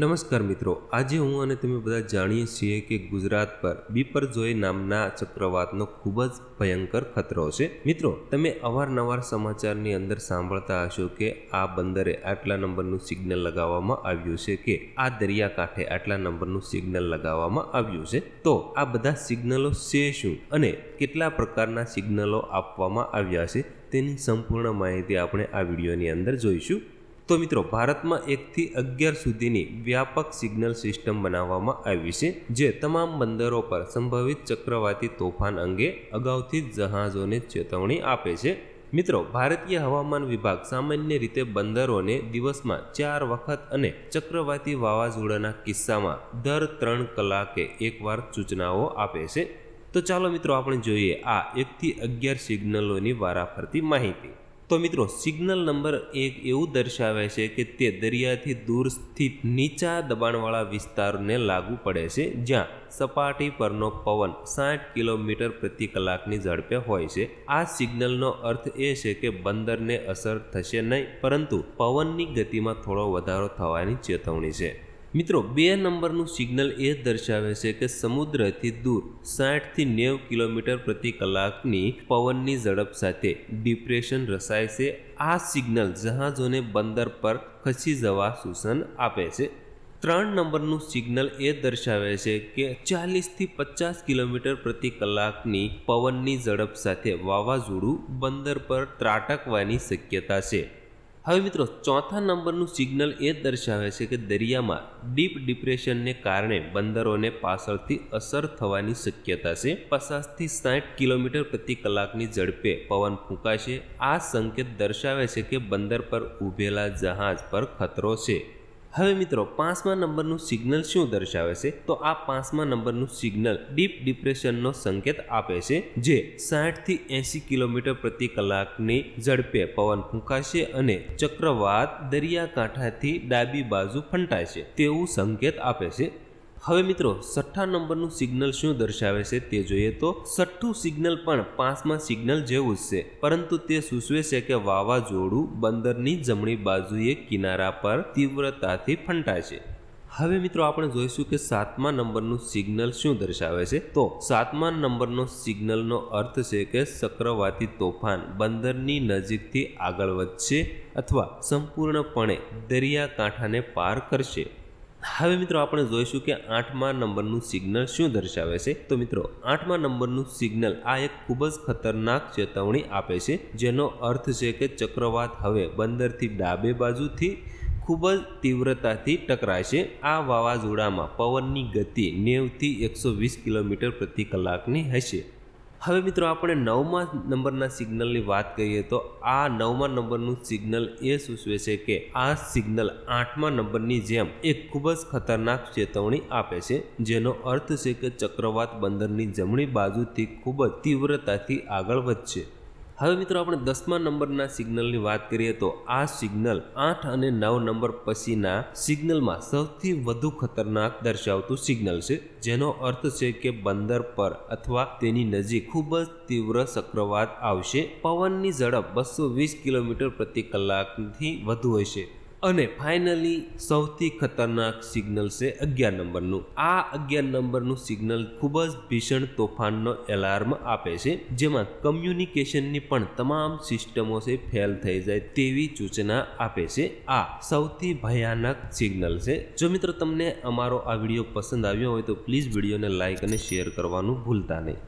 નમસ્કાર મિત્રો આજે હું અને તમે બધા જાણીએ છીએ કે ગુજરાત પર બિપરજોય નામના ચક્રવાતનો ખૂબ જ ભયંકર ખતરો છે મિત્રો તમે અવારનવાર સમાચારની અંદર સાંભળતા હશો કે આ બંદરે આટલા નંબરનું સિગ્નલ લગાવવામાં આવ્યું છે કે આ દરિયાકાંઠે આટલા નંબરનું સિગ્નલ લગાવવામાં આવ્યું છે તો આ બધા સિગ્નલો છે શું અને કેટલા પ્રકારના સિગ્નલો આપવામાં આવ્યા છે તેની સંપૂર્ણ માહિતી આપણે આ વિડીયોની અંદર જોઈશું તો મિત્રો ભારતમાં એકથી અગિયાર સુધીની વ્યાપક સિગ્નલ સિસ્ટમ બનાવવામાં આવી છે જે તમામ બંદરો પર સંભવિત ચક્રવાતી તોફાન અંગે અગાઉથી જ જહાજોને ચેતવણી આપે છે મિત્રો ભારતીય હવામાન વિભાગ સામાન્ય રીતે બંદરોને દિવસમાં ચાર વખત અને ચક્રવાતી વાવાઝોડાના કિસ્સામાં દર ત્રણ કલાકે એકવાર સૂચનાઓ આપે છે તો ચાલો મિત્રો આપણે જોઈએ આ એકથી અગિયાર સિગ્નલોની વારાફરતી માહિતી તો મિત્રો સિગ્નલ નંબર એક એવું દર્શાવે છે કે તે દરિયાથી દૂર સ્થિત નીચા દબાણવાળા વિસ્તારને લાગુ પડે છે જ્યાં સપાટી પરનો પવન સાઠ કિલોમીટર પ્રતિ કલાકની ઝડપે હોય છે આ સિગ્નલનો અર્થ એ છે કે બંદરને અસર થશે નહીં પરંતુ પવનની ગતિમાં થોડો વધારો થવાની ચેતવણી છે મિત્રો બે નંબરનું સિગ્નલ એ દર્શાવે છે કે સમુદ્રથી દૂર સાઠથી નેવ કિલોમીટર પ્રતિ કલાકની પવનની ઝડપ સાથે ડિપ્રેશન રસાય છે આ સિગ્નલ જહાજોને બંદર પર ખસી જવા સૂચન આપે છે ત્રણ નંબરનું સિગ્નલ એ દર્શાવે છે કે ચાલીસથી પચાસ કિલોમીટર પ્રતિ કલાકની પવનની ઝડપ સાથે વાવાઝોડું બંદર પર ત્રાટકવાની શક્યતા છે હવે મિત્રો ચોથા નંબરનું સિગ્નલ એ દર્શાવે છે કે દરિયામાં ડીપ ડિપ્રેશનને કારણે બંદરોને પાછળથી અસર થવાની શક્યતા છે પચાસથી સાઠ કિલોમીટર પ્રતિ કલાકની ઝડપે પવન ફૂંકાશે આ સંકેત દર્શાવે છે કે બંદર પર ઊભેલા જહાજ પર ખતરો છે હવે મિત્રો પાંચમા નંબરનું સિગ્નલ શું દર્શાવે છે તો આ પાંચમા નંબરનું સિગ્નલ ડીપ ડિપ્રેશનનો સંકેત આપે છે જે સાઠથી એંસી કિલોમીટર પ્રતિ કલાકની ઝડપે પવન ફૂંકાશે અને ચક્રવાત દરિયાકાંઠાથી ડાબી બાજુ ફંટાશે તેવું સંકેત આપે છે હવે મિત્રો છઠ્ઠા નંબરનું સિગ્નલ શું દર્શાવે છે તે જોઈએ તો છઠ્ઠું સિગ્નલ પણ પાંચમા સિગ્નલ જેવું જ છે પરંતુ તે સૂચવે છે કે વાવાઝોડું બંદરની જમણી બાજુએ કિનારા પર તીવ્રતાથી ફંટાય છે હવે મિત્રો આપણે જોઈશું કે સાતમા નંબરનું સિગ્નલ શું દર્શાવે છે તો સાતમા નંબરનો સિગ્નલનો અર્થ છે કે ચક્રવાતી તોફાન બંદરની નજીકથી આગળ વધશે અથવા સંપૂર્ણપણે દરિયાકાંઠાને પાર કરશે હવે મિત્રો આપણે જોઈશું કે આઠમા નંબરનું સિગ્નલ શું દર્શાવે છે તો મિત્રો આઠમા નંબરનું સિગ્નલ આ એક ખૂબ જ ખતરનાક ચેતવણી આપે છે જેનો અર્થ છે કે ચક્રવાત હવે બંદરથી ડાબે બાજુથી ખૂબ જ તીવ્રતાથી ટકરાય છે આ વાવાઝોડામાં પવનની ગતિ નેવથી એકસો વીસ કિલોમીટર પ્રતિ કલાકની હશે હવે મિત્રો આપણે નવમા નંબરના સિગ્નલની વાત કરીએ તો આ નવમા નંબરનું સિગ્નલ એ સૂચવે છે કે આ સિગ્નલ આઠમા નંબરની જેમ એક ખૂબ જ ખતરનાક ચેતવણી આપે છે જેનો અર્થ છે કે ચક્રવાત બંદરની જમણી બાજુથી ખૂબ જ તીવ્રતાથી આગળ વધશે હવે મિત્રો આપણે દસમા નંબરના સિગ્નલની વાત કરીએ તો આ સિગ્નલ આઠ અને નવ નંબર પછીના સિગ્નલમાં સૌથી વધુ ખતરનાક દર્શાવતું સિગ્નલ છે જેનો અર્થ છે કે બંદર પર અથવા તેની નજીક ખૂબ જ તીવ્ર ચક્રવાત આવશે પવનની ઝડપ બસો વીસ કિલોમીટર પ્રતિ કલાકથી વધુ હશે અને ફાઇનલી સૌથી ખતરનાક સિગ્નલ છે અગિયાર નંબરનું આ અગિયાર નંબરનું સિગ્નલ ખૂબ જ ભીષણ તોફાનનો એલાર્મ આપે છે જેમાં કમ્યુનિકેશનની પણ તમામ સિસ્ટમો છે ફેલ થઈ જાય તેવી સૂચના આપે છે આ સૌથી ભયાનક સિગ્નલ છે જો મિત્રો તમને અમારો આ વિડીયો પસંદ આવ્યો હોય તો પ્લીઝ વિડીયોને લાઇક અને શેર કરવાનું ભૂલતા નહીં